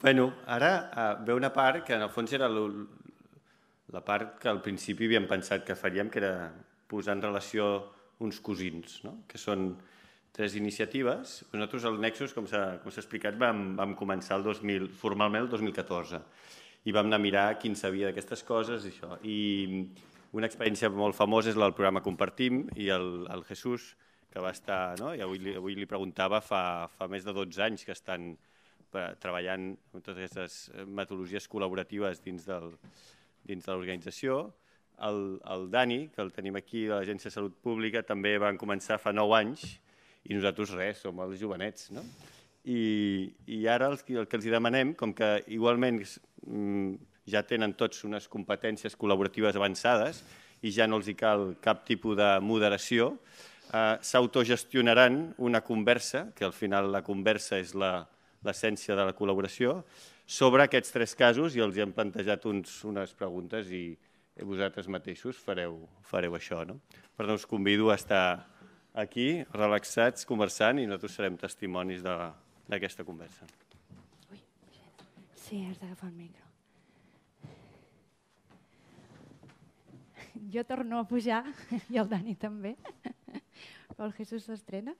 Bueno, ara eh, ve una part que en el fons era la part que al principi havíem pensat que faríem, que era posar en relació uns cosins, no? que són tres iniciatives. Nosaltres el Nexus, com s'ha explicat, vam, vam començar el 2000, formalment el 2014 i vam anar a mirar qui en sabia d'aquestes coses i això. I una experiència molt famosa és la del programa Compartim i el, el Jesús, que va estar, no? i avui, avui li preguntava, fa, fa més de 12 anys que estan eh, treballant amb totes aquestes metodologies col·laboratives dins, del, dins de l'organització. El, el Dani, que el tenim aquí de l'Agència de Salut Pública, també van començar fa 9 anys i nosaltres res, som els jovenets. No? I, I ara el, el que els demanem, com que igualment Mm, ja tenen tots unes competències col·laboratives avançades i ja no els hi cal cap tipus de moderació, eh, s'autogestionaran una conversa, que al final la conversa és l'essència de la col·laboració, sobre aquests tres casos i els hi hem plantejat uns, unes preguntes i vosaltres mateixos fareu, fareu això. No? Per tant, us convido a estar aquí, relaxats, conversant, i nosaltres serem testimonis d'aquesta conversa. Sí, has d'agafar el micro. Jo torno a pujar, i el Dani també, però el Jesús s'estrena.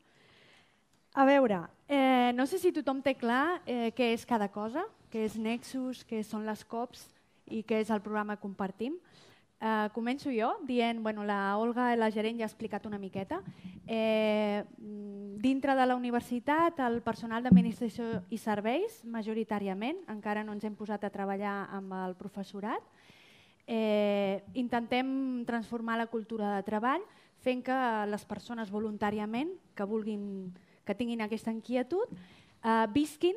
A veure, eh, no sé si tothom té clar eh, què és cada cosa, què és Nexus, què són les COPs i què és el programa Compartim, Eh, començo jo dient, bueno, la Olga, la gerent, ja ha explicat una miqueta. Eh, mm, dintre de la universitat, el personal d'administració i serveis, majoritàriament, encara no ens hem posat a treballar amb el professorat, eh, intentem transformar la cultura de treball fent que les persones voluntàriament que vulguin que tinguin aquesta inquietud eh, visquin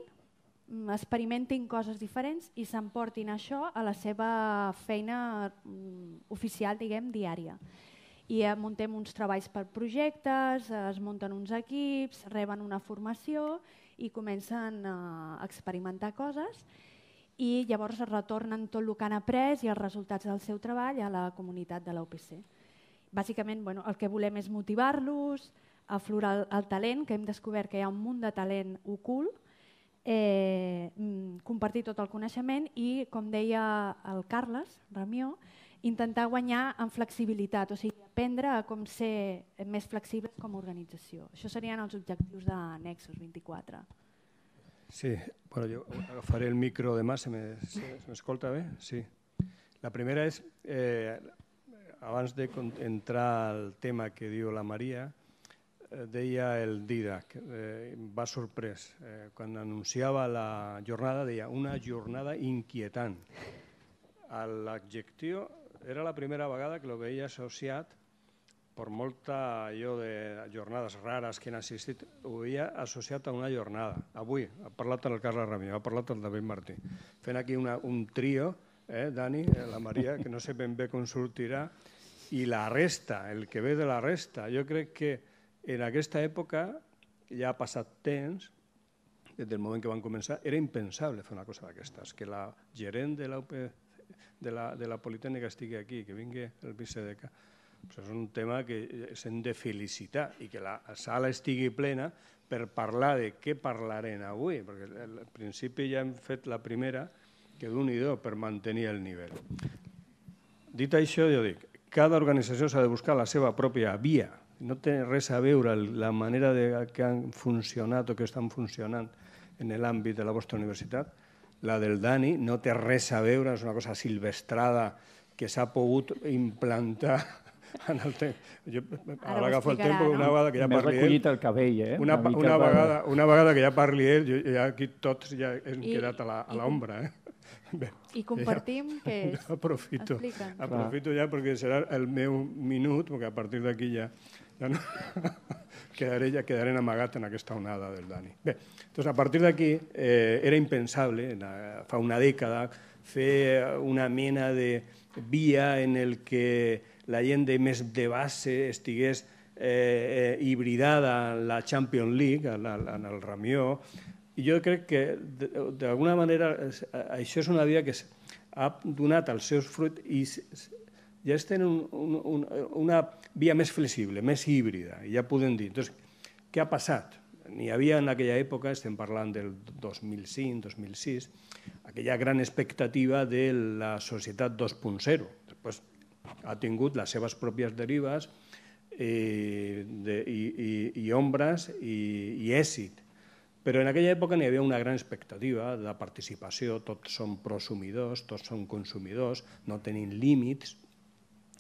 Mm, experimentin coses diferents i s'emportin això a la seva feina mm, oficial, diguem, diària. I eh, muntem uns treballs per projectes, eh, es munten uns equips, reben una formació i comencen eh, a experimentar coses i llavors retornen tot el que han après i els resultats del seu treball a la comunitat de l'OPC. Bàsicament, bueno, el que volem és motivar-los, aflorar el, el talent, que hem descobert que hi ha un munt de talent ocult eh, mm, compartir tot el coneixement i, com deia el Carles Ramió, intentar guanyar en flexibilitat, o sigui, aprendre a com ser més flexibles com a organització. Això serien els objectius de Nexus 24. Sí, bueno, yo agafaré el micro además, se me, se, se me escolta bé? Sí. La primera és, eh, abans d'entrar de al tema que diu la Maria, Eh, deia el Didac, eh, em va sorprès. Eh, quan anunciava la jornada deia una jornada inquietant. L'adjectiu era la primera vegada que el veia associat per molta allò de jornades rares que han assistit, ho havia associat a una jornada. Avui ha parlat el Carles Ramió, ha parlat el David Martí. Fent aquí una, un trio, eh, Dani, la Maria, que no sé ben bé com sortirà, i la resta, el que ve de la resta. Jo crec que en aquesta època, ja ha passat temps, des del moment que van començar, era impensable fer una cosa d'aquestes, que la gerent de la, de la, de la Politècnica estigui aquí, que vingui el vicedeca. Pues és un tema que eh, s'hem de felicitar i que la sala estigui plena per parlar de què parlarem avui, perquè al principi ja hem fet la primera, que d'un i dos per mantenir el nivell. Dit això, jo dic, cada organització s'ha de buscar la seva pròpia via no té res a veure la manera de que han funcionat o que estan funcionant en l'àmbit de la vostra universitat. La del Dani no té res a veure, és una cosa silvestrada que s'ha pogut implantar en el temps. Jo, ara, ara agafo el temps, no? una vegada que ja parli ell... el cabell, eh? Una, una, una, vegada, una vegada que ja parli ell, jo, ja aquí tots ja hem I, quedat a l'ombra, eh? Bé, I compartim ja, és? Aprofito, aprofito ja perquè serà el meu minut, perquè a partir d'aquí ja ja no... quedaré, ja quedaré amagat en aquesta onada del Dani. Bé, doncs a partir d'aquí eh, era impensable, la, fa una dècada, fer una mena de via en el que la gent de més de base estigués eh, eh, hibridada en la Champions League, en, en el Ramió, i jo crec que d'alguna manera això és una via que ha donat els seus fruits i ja es tenen un, un, un, una via més flexible, més híbrida, i ja podem dir. Entonces, què ha passat? N'hi havia en aquella època, estem parlant del 2005-2006, aquella gran expectativa de la societat 2.0. Després ha tingut les seves pròpies derives eh, de, i, i, i ombres i, i èxit. Però en aquella època n'hi havia una gran expectativa de participació, tots som prosumidors, tots som consumidors, no tenim límits,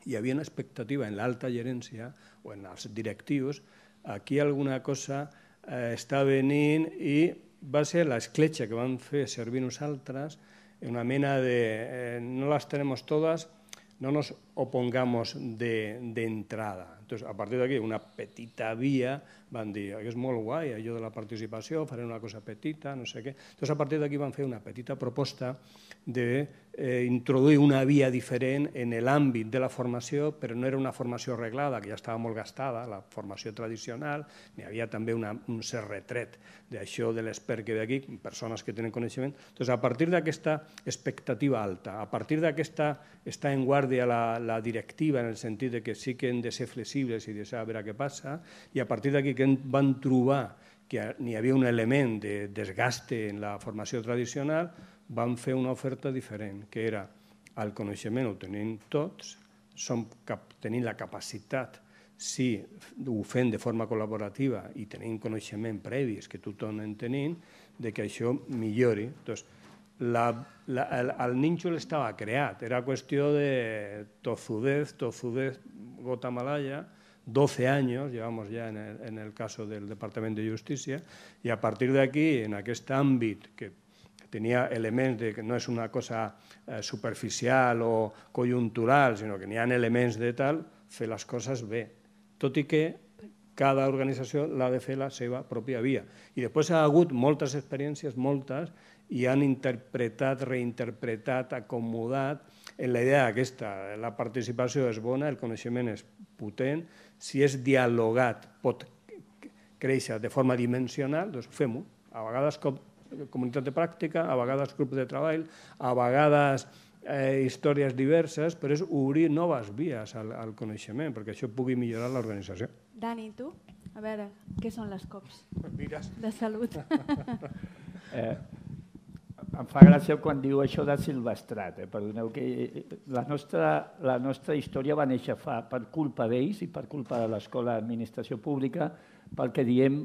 y había una expectativa en la alta gerencia o en los directivos, aquí alguna cosa eh, está venir y va a ser la esclecha que van hacer servir en una mena de eh, no las tenemos todas, no nos opongamos de entrada. Entonces, a partir d'aquí, una petita via, van dir, és molt guai allò de la participació, farem una cosa petita, no sé què. Entonces, a partir d'aquí van fer una petita proposta d'introduir eh, una via diferent en l'àmbit de la formació, però no era una formació reglada, que ja estava molt gastada, la formació tradicional, n'hi havia també una, un cert retret d'això de l'expert que ve aquí, persones que tenen coneixement. Entonces, a partir d'aquesta expectativa alta, a partir d'aquesta està en guàrdia la, la directiva en el sentit de que sí que hem de ser flexibles sensibles i de a veure què passa, i a partir d'aquí que van trobar que n'hi havia un element de desgaste en la formació tradicional, van fer una oferta diferent, que era el coneixement ho tenim tots, som cap, tenim la capacitat si ho fem de forma col·laborativa i tenim coneixement previs que tothom en tenim, de que això millori. Doncs, la, la, el, el nínxol estava creat, era qüestió de tozudez, tozudez, Malaya, 12 años, llevamos ya en el, en el, caso del Departamento de Justicia, y a partir de aquí, en aquest àmbit que tenia elements de que no és una cosa eh, superficial o coyuntural, sinó que tenían elementos elements de tal, fer les coses bé, tot i que cada organització l'ha de fer la seva pròpia via. I després ha hagut moltes experiències, moltes, i han interpretat, reinterpretat, acomodat, en la idea aquesta. La participació és bona, el coneixement és potent, si és dialogat pot créixer de forma dimensional, doncs fem-ho. A vegades com, comunitat de pràctica, a vegades grup de treball, a vegades eh, històries diverses, però és obrir noves vies al, al coneixement, perquè això pugui millorar l'organització. Dani, tu? A veure, què són les COPs? De salut. eh, em fa gràcia quan diu això de Silvestrat, eh? perdoneu, que eh, la nostra, la nostra història va néixer fa, per culpa d'ells i per culpa de l'Escola d'Administració Pública, pel que diem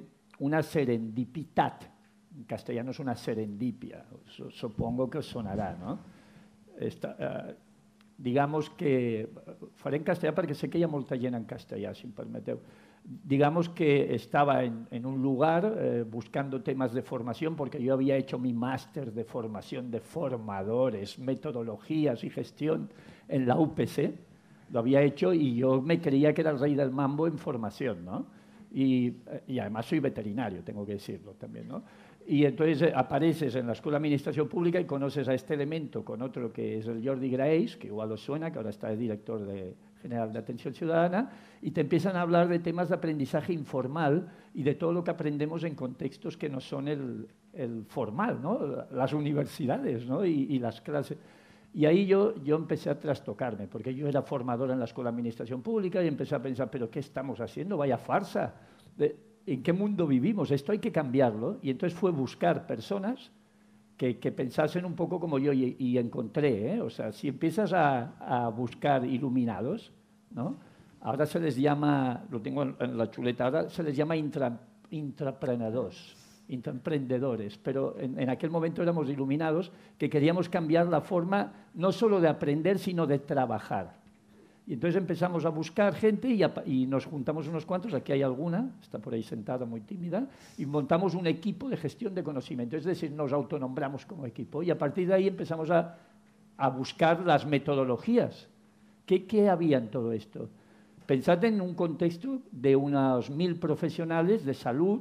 una serendipitat, en castellano és una serendipia, supongo que sonarà, no? Esta, eh, digamos que, faré en castellà perquè sé que hi ha molta gent en castellà, si em permeteu, digamos que estaba en, un lugar eh, buscando temas de formación, porque yo había hecho mi máster de formación de formadores, metodologías y gestión en la UPC, lo había hecho y yo me creía que era el rey del mambo en formación, ¿no? Y, eh, además soy veterinario, tengo que decirlo también, ¿no? Y entonces eh, apareces en la Escuela de Administración Pública y conoces a este elemento con otro que es el Jordi Graeis, que igual os suena, que ahora está de director de, General de Atención Ciudadana, y te empiezan a hablar de temas de aprendizaje informal y de todo lo que aprendemos en contextos que no son el, formal, ¿no? las universidades ¿no? y, las clases. Y ahí yo, yo empecé a trastocarme, porque yo era formadora en la Escuela de Administración Pública y empecé a pensar, pero ¿qué estamos haciendo? Vaya farsa. ¿En qué mundo vivimos? Esto hay que cambiarlo. Y entonces fue buscar personas que, pensasen un poco como yo y, encontré, ¿eh? o sea, si empiezas a, buscar iluminados, ¿no? ahora se les llama, lo tengo en la chuleta, se les llama intraprendedores. pero en, en, aquel momento éramos iluminados que queríamos cambiar la forma no solo de aprender, sino de trabajar. Y entonces empezamos a buscar gente y, nos juntamos unos cuantos, aquí hay alguna, está por ahí sentada muy tímida, y montamos un equipo de gestión de conocimiento, es decir, nos autonombramos como equipo y a partir de ahí empezamos a, buscar las metodologías. ¿Qué, ¿Qué había en todo esto? Pensad en un contexto de unos mil profesionales de salud,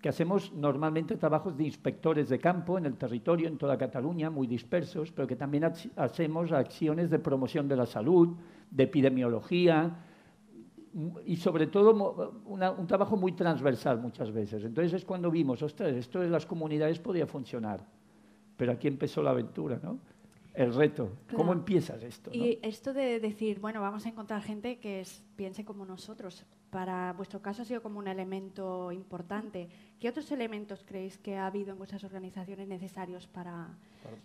que hacemos normalmente trabajos de inspectores de campo en el territorio, en toda Cataluña, muy dispersos, pero que también hacemos acciones de promoción de la salud, de epidemiología y sobre todo un trabajo muy transversal muchas veces. Entonces es cuando vimos, ostras, esto de las comunidades podía funcionar, pero aquí empezó la aventura, ¿no? El reto, ¿cómo empiezas esto? Y esto de decir, bueno, vamos a encontrar gente que piense como nosotros, para vuestro caso ha sido como un elemento importante. ¿Qué otros elementos creéis que ha habido en vuestras organizaciones necesarios para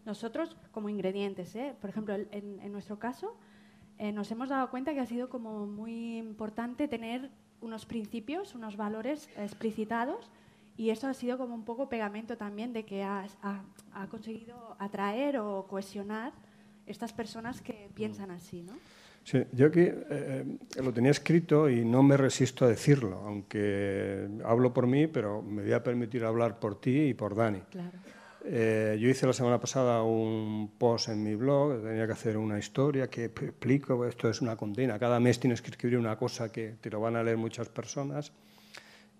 nosotros como ingredientes? Eh? Por ejemplo, en, nuestro caso eh, nos hemos dado cuenta que ha sido como muy importante tener unos principios, unos valores explicitados y eso ha sido como un poco pegamento también de que ha, ha conseguido atraer o cohesionar estas personas que piensan así, ¿no? Sí, yo aquí eh, eh, lo tenía escrito y no me resisto a decirlo, aunque hablo por mí, pero me voy a permitir hablar por ti y por Dani. Claro. Eh, yo hice la semana pasada un post en mi blog, tenía que hacer una historia que explico, pues, esto es una condena, cada mes tienes que escribir una cosa que te lo van a leer muchas personas.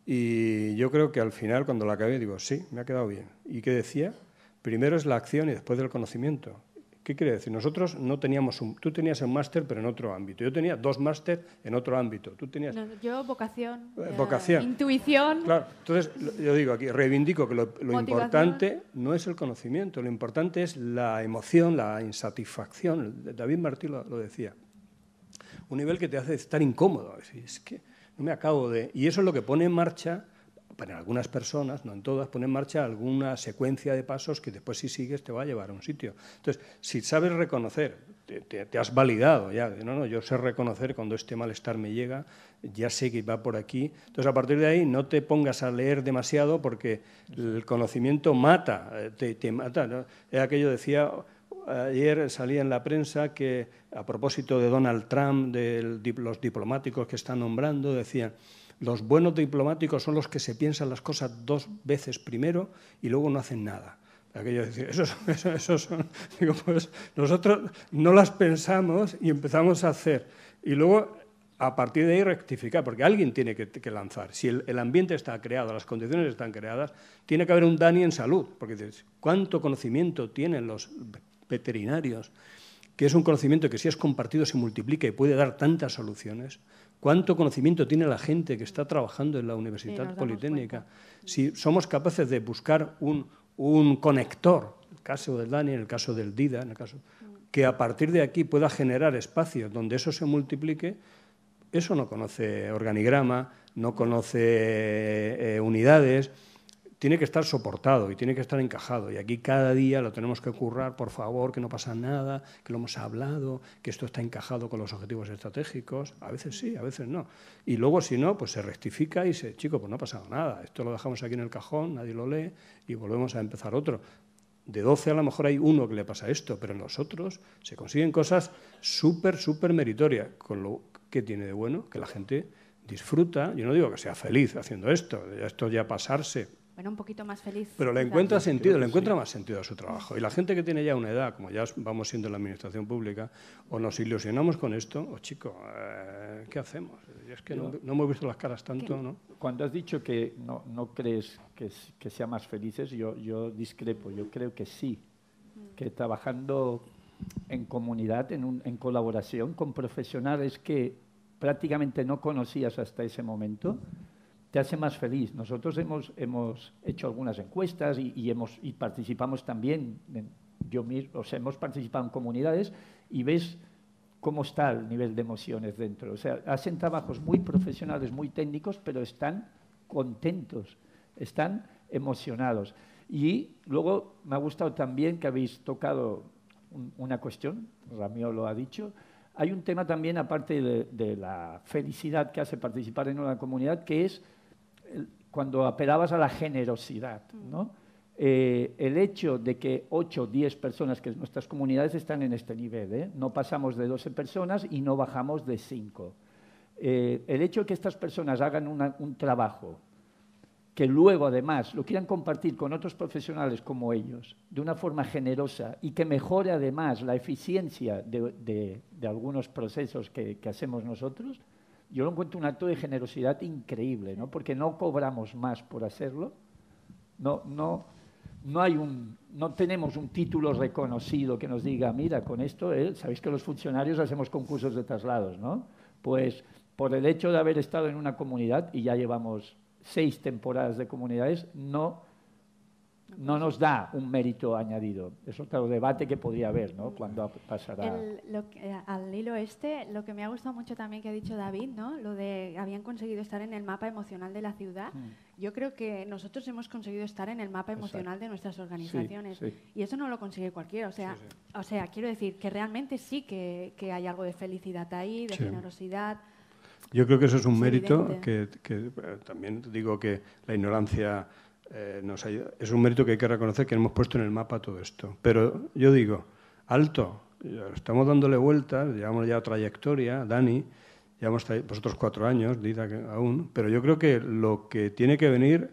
Y yo creo que al final, cuando la acabé, digo, sí, me ha quedado bien. ¿Y qué decía? Primero es la acción y después el conocimiento. ¿Qué quiere decir? Nosotros no teníamos un... Tú tenías un máster, pero en otro ámbito. Yo tenía dos máster en otro ámbito. Tú tenías... yo vocación. Eh, vocación. Intuición. Claro. Entonces, yo digo aquí, reivindico que lo, importante no es el conocimiento, lo importante es la emoción, la insatisfacción. David Martí lo, decía. Un nivel que te hace estar incómodo. Es que no me acabo de... Y eso es lo que pone en marcha para algunas personas, no en todas, pone en marcha alguna secuencia de pasos que después si sigues te va a llevar a un sitio. Entonces, si sabes reconocer, te, has validado ya, no, no, yo sé reconocer cuando este malestar me llega, ya sé que va por aquí. Entonces, a partir de ahí, no te pongas a leer demasiado porque el conocimiento mata, eh, te, te mata. ¿no? Aquello decía, ayer salía en la prensa que a propósito de Donald Trump, de los diplomáticos que está nombrando, decían los buenos diplomáticos son los que se piensan las cosas dos veces primero y luego no hacen nada. Aquello decir, son, digo, pues nosotros no las pensamos y empezamos a hacer. Y luego a partir de ahí rectificar, porque alguien tiene que, lanzar. Si el, el, ambiente está creado, las condiciones están creadas, tiene que haber un Dani en salud, porque cuánto conocimiento tienen los veterinarios, que es un conocimiento que si es compartido se multiplica y puede dar tantas soluciones, cuánto conocimiento tiene la gente que está trabajando en la Universidad Politécnica. Si somos capaces de buscar un, conector, el caso del Dani, en el caso del Dida, en el caso, que a partir de aquí pueda generar espacios donde eso se multiplique, eso no conoce organigrama, no conoce eh, unidades tiene que estar soportado y tiene que estar encajado. Y aquí cada día lo tenemos que currar, por favor, que no pasa nada, que lo hemos hablado, que esto está encajado con los objetivos estratégicos. A veces sí, a veces no. Y luego, si no, pues se rectifica y se, chico, pues no ha pasado nada. Esto lo dejamos aquí en el cajón, nadie lo lee y volvemos a empezar otro. De 12 a lo mejor hay uno que le pasa esto, pero en los otros se consiguen cosas súper, súper meritorias, con lo que tiene de bueno que la gente disfruta. Yo no digo que sea feliz haciendo esto, esto ya pasarse bueno, un poquito más feliz. Pero le encuentra sentido, le encuentra más sentido a su trabajo. Y la gente que tiene ya una edad, como ya vamos siendo en la administración pública, o nos ilusionamos con esto, o oh, chico, eh, ¿qué hacemos? Es que no, no, hemos visto las caras tanto, ¿no? Cuando has dicho que no, crees que, que sea más felices, yo, yo discrepo, yo creo que sí, mm. que trabajando en comunidad, en colaboración con profesionales que prácticamente no conocías hasta ese momento, te hace más feliz. Nosotros hemos, hecho algunas encuestas y, hemos, y participamos también, yo mismo, o sea, hemos participado en comunidades y ves cómo está el nivel de emociones dentro. O sea, hacen trabajos muy profesionales, muy técnicos, pero están contentos, están emocionados. Y luego me ha gustado también que habéis tocado una cuestión, Ramiro lo ha dicho, hay un tema también, aparte de la felicidad que hace participar en una comunidad, que es cuando apelabas a la generosidad, mm. eh, el hecho de que 8 o 10 personas, que nuestras comunidades están en este nivel, ¿eh? no pasamos de 12 personas y no bajamos de 5. Eh, el hecho de que estas personas hagan un trabajo, que luego además lo quieran compartir con otros profesionales como ellos, de una forma generosa y que mejore además la eficiencia de, algunos procesos que hacemos nosotros, yo lo encuentro un acto de generosidad increíble, ¿no? Porque no cobramos más por hacerlo. No, no, no, hay un, no tenemos un título reconocido que nos diga, mira, con esto, eh, sabéis que los funcionarios hacemos concursos de traslados, ¿no? Pues por el hecho de haber estado en una comunidad, y ya llevamos seis temporadas de comunidades, no no nos da un mérito añadido. Es otro debate que podría haber, ¿no? Cuando pasará. Eh, al hilo este, lo que me ha gustado mucho también que ha dicho David, ¿no? Lo de habían conseguido estar en el mapa emocional de la ciudad. Mm. Yo creo que nosotros hemos conseguido estar en el mapa emocional de nuestras organizaciones. Y eso no lo consigue cualquiera. O sea, o sea quiero decir que realmente sí que, que hay algo de felicidad ahí, de generosidad. Yo creo que eso es un mérito, que, eh, también digo que la ignorancia eh, es un mérito que hay que reconocer que hemos puesto en el mapa todo esto. Pero yo digo, alto, estamos dándole vueltas, llevamos ya trayectoria, Dani, llevamos vosotros pues cuatro años, Dita aún, pero yo creo que lo que tiene que venir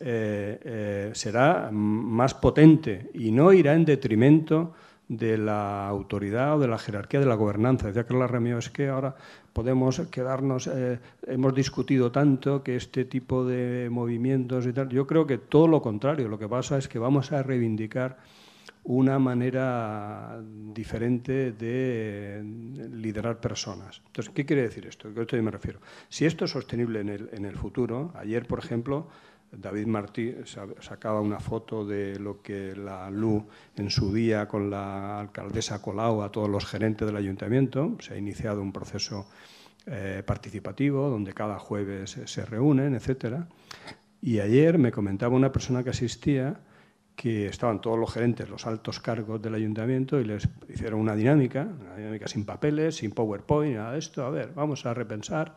eh, eh, será más potente y no irá en detrimento de la autoridad o de la jerarquía de la gobernanza. Decía Carla Ramiro, es que ahora podemos quedarnos, eh, hemos discutido tanto que este tipo de movimientos y tal, yo creo que todo lo contrario, lo que pasa es que vamos a reivindicar una manera diferente de liderar personas. Entonces, ¿qué quiere decir esto? ¿A qué me refiero? Si esto es sostenible en el futuro, ayer, por ejemplo, David Martí sacaba una foto de lo que la LU en su día con la alcaldesa Colau a todos los gerentes del ayuntamiento. Se ha iniciado un proceso eh, participativo donde cada jueves eh, se reúnen, etcétera. Y ayer me comentaba una persona que asistía que estaban todos los gerentes, los altos cargos del ayuntamiento y les hicieron una dinámica, una dinámica sin papeles, sin PowerPoint, nada de esto. A ver, vamos a repensar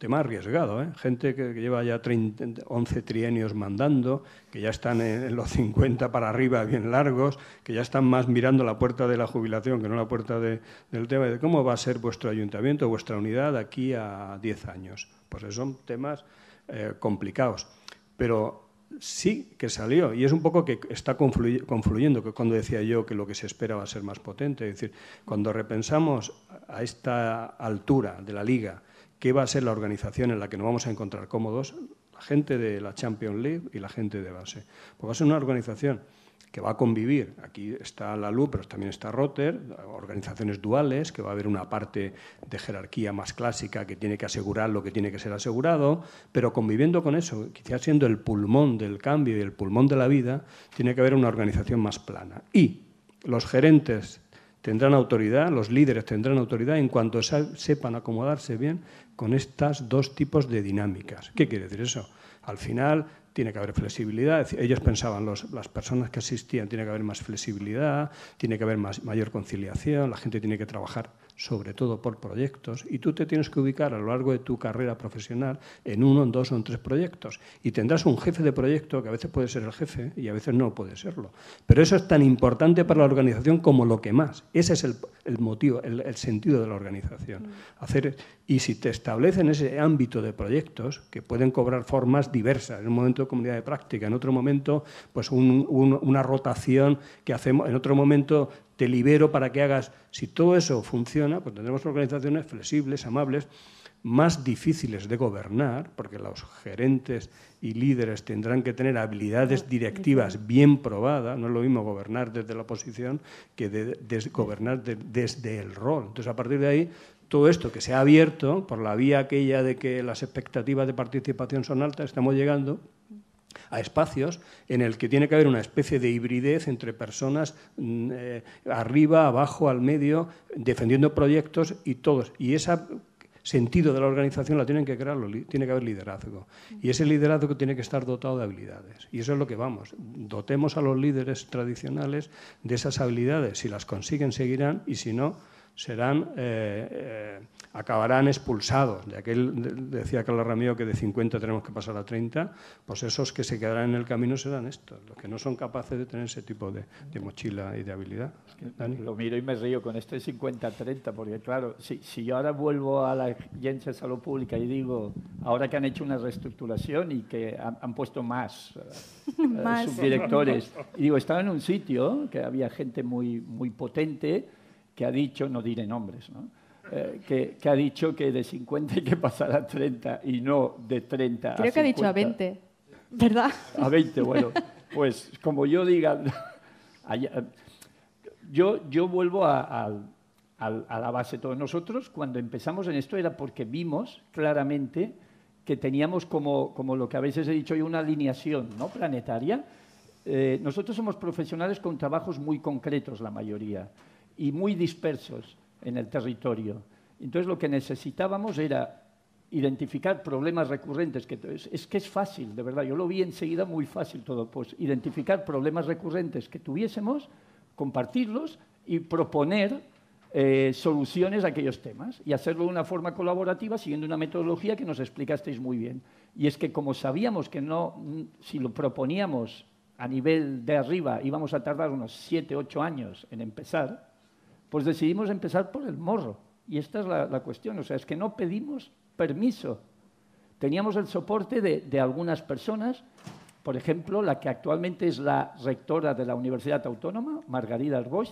tema arriesgado, ¿eh? gente que, lleva ya 30, 11 trienios mandando, que ya están en, los 50 para arriba bien largos, que ya están más mirando la puerta de la jubilación que no la puerta del tema de cómo va a ser vuestro ayuntamiento, vuestra unidad aquí a 10 años. Pues son temas eh, complicados. Pero sí que salió y es un poco que está confluyendo, que cuando decía yo que lo que se espera va a ser más potente, es decir, cuando repensamos a esta altura de la liga, Qué va a ser la organización en la que nos vamos a encontrar cómodos, la gente de la Champions League y la gente de base. va a ser una organización que va a convivir. Aquí está la LU, pero también está Rotter, organizaciones duales, que va a haber una parte de jerarquía más clásica que tiene que asegurar lo que tiene que ser asegurado, pero conviviendo con eso, quizás siendo el pulmón del cambio y el pulmón de la vida, tiene que haber una organización más plana. Y los gerentes tendrán autoridad, los líderes tendrán autoridad en cuanto sepan acomodarse bien con estos dos tipos de dinámicas. ¿Qué quiere decir eso? Al final tiene que haber flexibilidad. Ellos pensaban, los, las personas que asistían, tiene que haber más flexibilidad, tiene que haber mayor conciliación, la gente tiene que trabajar sobre todo por proyectos, y tú te tienes que ubicar a lo largo de tu carrera profesional en uno, en dos o en tres proyectos. Y tendrás un jefe de proyecto que a veces puede ser el jefe y a veces no puede serlo. Pero eso es tan importante para la organización como lo que más. Ese es el, motivo, el, sentido de la organización. Mm. Hacer, y si te establecen ese ámbito de proyectos que pueden cobrar formas diversas, en un momento de comunidad de práctica, en otro momento pues una rotación que hacemos, en otro momento te libero para que hagas. Si todo eso funciona, pues tendremos organizaciones flexibles, amables, más difíciles de gobernar, porque los gerentes y líderes tendrán que tener habilidades directivas bien probadas, no es lo mismo gobernar desde la oposición que gobernar desde el rol. Entonces, a partir de ahí, todo esto que se ha abierto por la vía aquella de que las expectativas de participación son altas, estamos llegando a espacios en el que tiene que haber una especie de hibridez entre personas mm, eh, arriba, abajo, al medio, defendiendo proyectos y todos. Y ese sentido de la organización la tienen que crear, tiene que haber liderazgo. Y ese liderazgo tiene que estar dotado de habilidades. Y eso es lo que vamos. Dotemos a los líderes tradicionales de esas habilidades. Si las consiguen, seguirán y si no, serán, eh, eh, acabarán expulsados. De aquel, decía Carlos Ramiro que de 50 tenemos que pasar a 30, pues esos que se quedarán en el camino serán estos, los que no son capaces de tener ese tipo de, mochila y de habilidad. Lo miro y me río con este 50-30, porque claro, si, yo ahora vuelvo a la agencia de salud pública y digo, ahora que han hecho una reestructuración y que han, puesto más, eh, más. subdirectores, y digo, estaba en un sitio que había gente muy, muy potente, que ha dicho, no diré nombres, ¿no? Eh, que, ha dicho que de 50 hay que pasar a 30 y no de 30 Creo a Creo que ha dicho a 20, ¿verdad? A 20, bueno. Pues como yo diga, yo, yo vuelvo a, la base. Todos nosotros cuando empezamos en esto era porque vimos claramente que teníamos como, lo que a veces he dicho yo, una alineación ¿no? planetaria. Eh, nosotros somos profesionales con trabajos muy concretos, la mayoría y muy dispersos en el territorio. Entonces lo que necesitábamos era identificar problemas recurrentes, que es, que es fácil, de verdad, yo lo vi enseguida muy fácil todo, pues identificar problemas recurrentes que tuviésemos, compartirlos y proponer eh, soluciones a aquellos temas y hacerlo de una forma colaborativa siguiendo una metodología que nos explicasteis muy bien. Y es que como sabíamos que no, si lo proponíamos a nivel de arriba íbamos a tardar unos 7, 8 años en empezar, pues decidimos empezar por el morro. Y esta es la, cuestión. O sea, es que no pedimos permiso. Teníamos el soporte de, algunas personas, por ejemplo, la que actualmente es la rectora de la Universidad Autónoma, Margarida Arboy,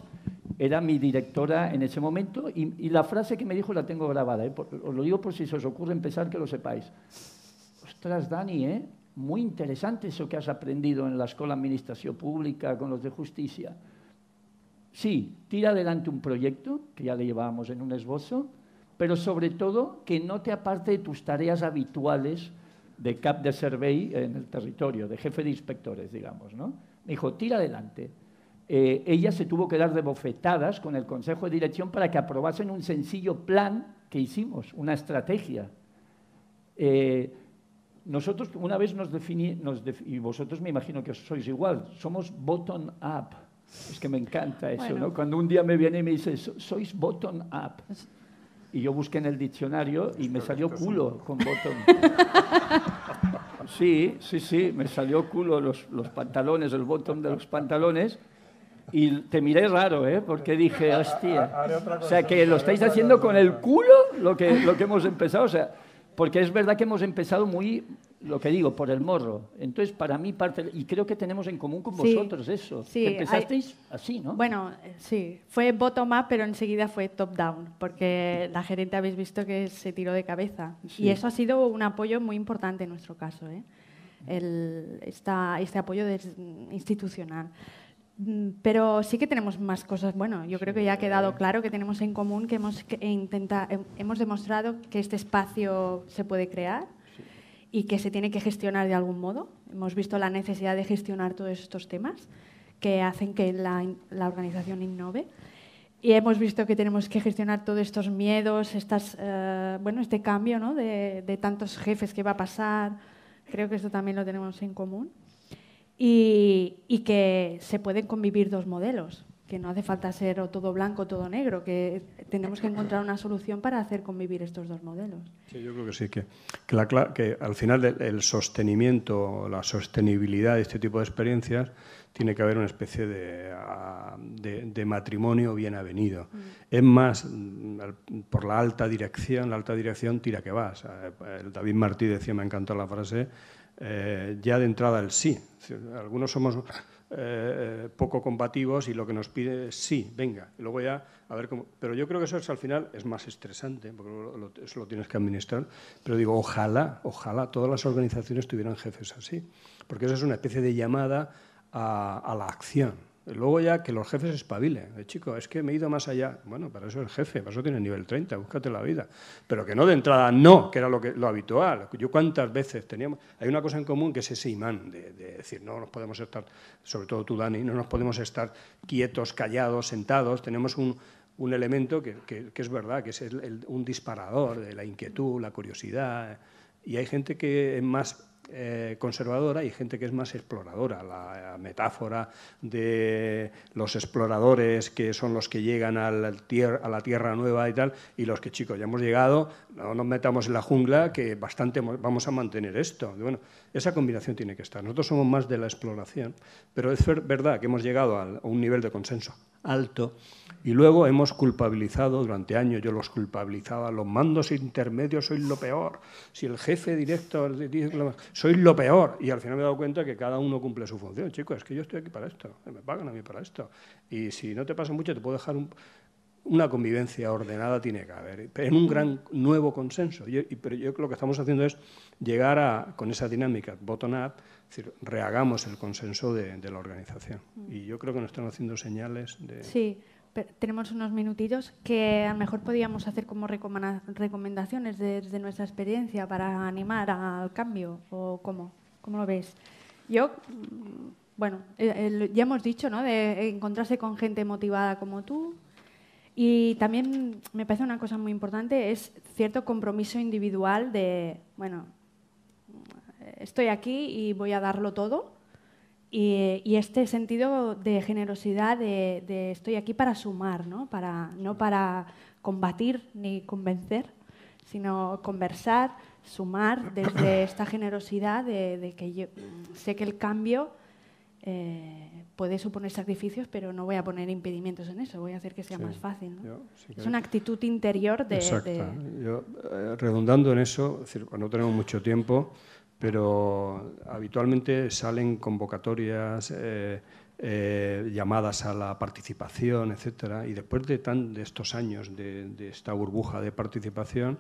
era mi directora en ese momento y, la frase que me dijo la tengo grabada. ¿eh? os lo digo por si se os ocurre empezar que lo sepáis. Ostras, Dani, ¿eh? muy interesante eso que has aprendido en la Escuela de Administración Pública con los de Justicia sí, tira adelante un proyecto, que ya le llevábamos en un esbozo, pero sobre todo que no te aparte de tus tareas habituales de cap de survey en el territorio, de jefe de inspectores, digamos. ¿no? Me dijo, tira adelante. Eh, ella se tuvo que dar de bofetadas con el Consejo de Dirección para que aprobasen un sencillo plan que hicimos, una estrategia. Eh, nosotros una vez nos definimos, y vosotros me imagino que sois igual, somos bottom-up es que me encanta eso, ¿no? Cuando un día me viene y me dice, sois bottom-up. Y yo busqué en el diccionario y me salió culo con bottom. Sí, sí, sí, me salió culo los, pantalones, el bottom de los pantalones. Y te miré raro, ¿eh? Porque dije, hostia. O sea, que lo estáis haciendo con el culo lo que, lo que hemos empezado. O sea, porque es verdad que hemos empezado muy, lo que digo, por el morro. Entonces, para mí parte, y creo que tenemos en común con vosotros eso, que empezasteis así, ¿no? Bueno, eh, sí, fue bottom-up, pero enseguida fue top-down, porque la gerente habéis visto que se tiró de cabeza. Y eso ha sido un apoyo muy importante en nuestro caso, ¿eh? el, este apoyo institucional. Mm, pero sí que tenemos más cosas. Bueno, yo creo que ya ha quedado claro que tenemos en común que hemos, e eh, hemos demostrado que este espacio se puede crear y que se tiene que gestionar de algún modo. Hemos visto la necesidad de gestionar todos estos temas que hacen que la, organización innove. Y hemos visto que tenemos que gestionar todos estos miedos, estas, eh, bueno, este cambio de, tantos jefes que va a pasar. Creo que esto también lo tenemos en común. y que se pueden convivir dos modelos que no hace falta ser o todo blanco o todo negro, que tenemos que encontrar una solución para hacer convivir estos dos modelos. Sí, yo creo que sí, que, que, al final el, sostenimiento, la sostenibilidad de este tipo de experiencias tiene que haber una especie de, ah, matrimonio bien avenido. Mm. Es más, mm, por la alta dirección, la alta dirección tira que vas. Eh, David Martí decía, me encantó la frase, eh, ya de entrada el sí. Algunos somos eh, eh, poco combativos y lo que nos pide es sí, venga, y luego ya a ver cómo. Pero yo creo que eso al final es más estresante, porque eso lo tienes que administrar. Pero digo, ojalá, ojalá todas las organizaciones tuvieran jefes así, porque eso es una especie de llamada a la acción. Luego ya que los jefes espabilen. Chicos, chico, es que me he ido más allá. Bueno, para eso es jefe, para eso tiene nivel 30, búscate la vida. Pero que no de entrada no, que era lo, habitual. Yo cuántas veces teníamos... Hay una cosa en común que es ese imán de, decir, no nos podemos estar, sobre todo tú, Dani, no nos podemos estar quietos, callados, sentados. Tenemos un, elemento que, es verdad, que es un disparador de la inquietud, la curiosidad. Y hay gente que es más eh, conservadora y gente que es más exploradora. La, metáfora de los exploradores que son los que llegan a a la tierra nueva y tal, y los que, chicos, ya hemos llegado, no nos metamos en la jungla, que bastante vamos a mantener esto. Bueno, esa combinación tiene que estar. Nosotros somos más de la exploración, pero es verdad que hemos llegado a un nivel de consenso alto y luego hemos culpabilizado durante años, yo los culpabilizaba, los mandos intermedios sois lo peor, si el jefe directo sois lo peor y al final me he dado cuenta que cada uno cumple su función. Chicos, es que yo estoy aquí para esto, me pagan a mí para esto y si no te pasa mucho te puedo dejar un una convivencia ordenada tiene que haber, en un gran nuevo consenso. pero yo creo que lo que estamos haciendo es llegar a, con esa dinámica bottom-up, es decir, rehagamos el consenso de, la organización. Mm. Y yo creo que nos están haciendo señales de... Sí, tenemos unos minutitos que a lo mejor podríamos hacer como recomendaciones desde nuestra experiencia para animar al cambio, o cómo, cómo lo ves. Yo mm, bueno, eh, eh, ya hemos dicho, ¿no? De encontrarse con gente motivada como tú, y también me parece una cosa muy importante, es cierto compromiso individual de, bueno, estoy aquí y voy a darlo todo. Y, este sentido de generosidad, de, estoy aquí para sumar, ¿no? Para, no para combatir ni convencer, sino conversar, sumar desde esta generosidad de, de que yo sé que el cambio eh, puede suponer sacrificios, pero no voy a poner impedimentos en eso, voy a hacer que sea más fácil. es una actitud interior de... Eh, redundando en eso, no tenemos mucho tiempo, pero habitualmente salen convocatorias, eh, eh, llamadas a la participación, etcétera, y después de, tan, de estos años de, de esta burbuja de participación,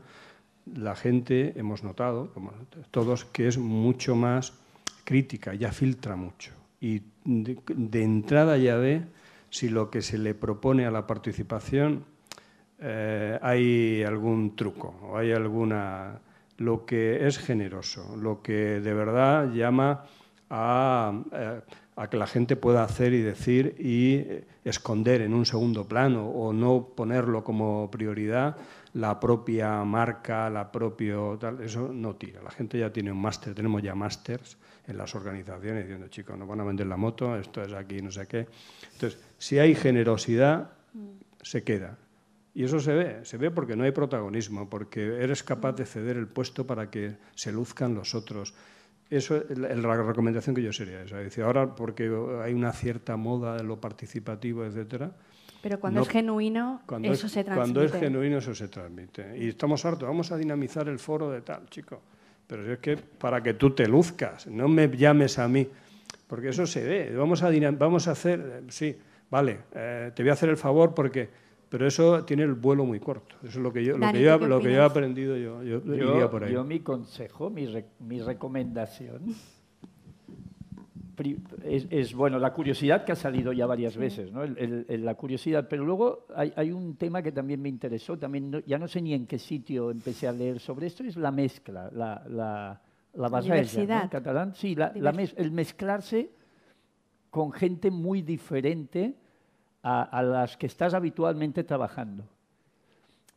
la gente hemos notado, todos, que es mucho más crítica, ya filtra mucho. Y de, entrada ya ve si lo que se le propone a la participación eh, hay algún truco o hay alguna lo que es generoso, lo que de verdad llama eh, a, que la gente pueda hacer y decir y esconder en un segundo plano o no ponerlo como prioridad la propia marca, la propio tal, eso no tira. La gente ya tiene un máster, tenemos ya másters en las organizaciones diciendo, chicos, no van a vender la moto, esto es aquí, no sé qué. Entonces, si hay generosidad, mm. se queda. Y eso se ve, se ve porque no hay protagonismo, porque eres capaz de mm. ceder el puesto para que se luzcan los otros. Eso es la recomendación que yo sería Es decir, ahora porque hay una cierta moda de lo participativo, etcétera, pero cuando es genuino, eso se transmite. Cuando es genuino, eso se transmite. Y estamos hartos, vamos a dinamizar el foro de tal, chico. Pero es que para que tú te luzcas, no me llames a mí, porque eso se ve. Vamos a, vamos a hacer, eh, sí, vale, eh, te voy a hacer el favor porque... Pero eso tiene el vuelo muy corto. Eso es lo que yo, lo que yo, lo que yo he aprendido yo. Yo, por ahí. yo mi consejo, mi, mi recomendación es, bueno, la curiosidad que ha salido ya varias veces, ¿no? la curiosidad. Pero luego hay, un tema que también me interesó, también ya no sé ni en qué sitio empecé a leer sobre esto, es la mezcla, la, la, en catalán. Sí, el mezclarse con gente muy diferente a las que estás habitualmente trabajando.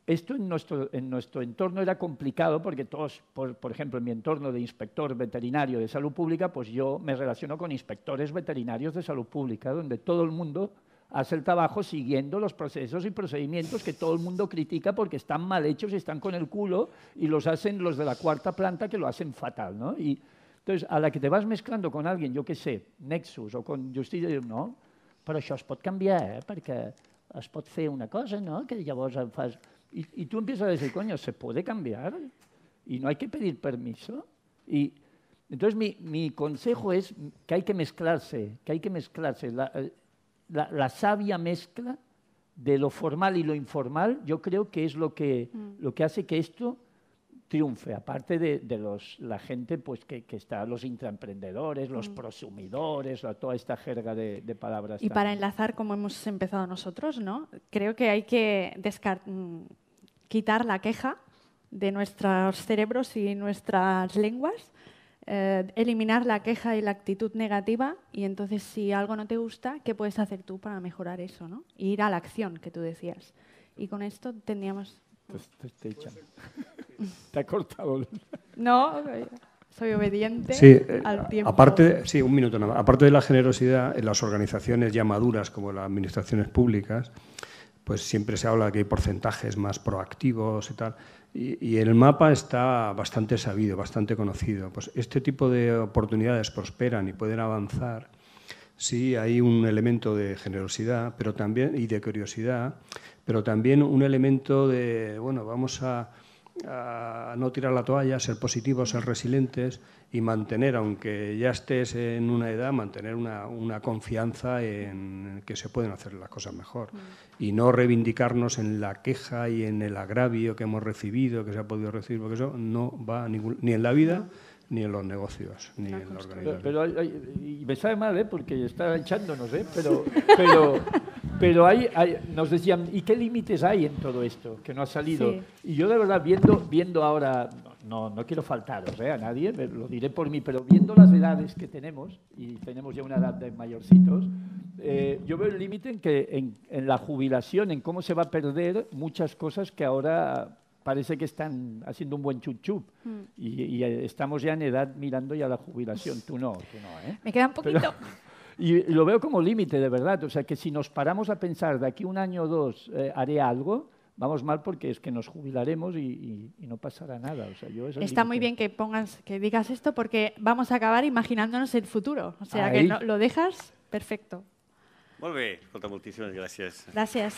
Esto en nuestro, en nuestro entorno era complicado porque todos, por, ejemplo, en mi entorno de inspector veterinario de salud pública, pues yo me relaciono con inspectores veterinarios de salud pública, donde todo el mundo hace el trabajo siguiendo los procesos y procedimientos que todo el mundo critica porque están mal hechos y están con el culo y los hacen los de la cuarta planta que lo hacen fatal, ¿no? Y entonces, a la que te vas mezclando con alguien, yo qué sé, Nexus o con digo, no, pero eso es puede cambiar, eh? porque pot una cosa, no? que vos em fas y, tú empiezas a decir, coño, ¿se puede cambiar? Y no hay que pedir permiso. Y entonces mi, mi consejo es que hay que mezclarse, que hay que mezclarse. La, eh, la, sabia mezcla de lo formal y lo informal, yo creo que es lo que, mm. lo que hace que esto triunfe, aparte de, de los, la gente pues, que, que, está, los intraemprendedores, los mm. prosumidores, toda esta jerga de, palabras. Y para enlazar como hemos empezado nosotros, ¿no? creo que hay que descartar mm, quitar la queja de nuestros cerebros y nuestras lenguas, eh, eliminar la queja y la actitud negativa y entonces si algo no te gusta, ¿qué puedes hacer tú para mejorar eso? ¿no? ir a la acción que tú decías. Y con esto tendríamos... Te, he te ha cortado. No, soy obediente al eh, tiempo. Aparte, sí, un minuto nada más. Aparte de la generosidad, en las organizaciones ya maduras como las administraciones públicas, pues siempre se habla que hay porcentajes más proactivos y tal. Y, el mapa está bastante sabido, bastante conocido. Pues este tipo de oportunidades prosperan y pueden avanzar sí, hay un elemento de generosidad pero también, y de curiosidad, pero también un elemento de, bueno, vamos a a no tirar la toalla, ser positivos, ser resilientes y mantener, aunque ya estés en una edad, mantener una, una confianza en que se pueden hacer las cosas mejor mm. y no reivindicarnos en la queja y en el agravio que hemos recibido, que se ha podido recibir, porque eso no va ni en la vida. Ni en los negocios, ni en la organización. Pero, y me sabe mal, ¿eh? porque está echándonos, ¿eh? pero, pero pero hay, nos decían, ¿y qué límites hay en todo esto que no ha salido? Y yo de verdad, viendo, viendo ahora, no, no quiero faltaros ¿eh? a nadie, lo diré por mí, pero viendo las edades que tenemos, y tenemos ya una edad de mayorcitos, eh, yo veo el límite en que en, la jubilación, en cómo se va a perder muchas cosas que ahora parece que están haciendo un buen chuchu. Mm. y, eh, estamos ya en edad mirando ya la jubilación. Tú no, tú no, ¿eh? Me queda un poquito. Y lo veo como límite, de verdad. O sea, que si nos paramos a pensar de aquí un año o dos eh, haré algo, vamos mal porque es que nos jubilaremos y, no pasará nada. Está muy bien que pongas, que digas esto porque vamos a acabar imaginándonos el futuro. O sea, que lo dejas perfecto. Muy bien, muchísimas gracias. Gracias.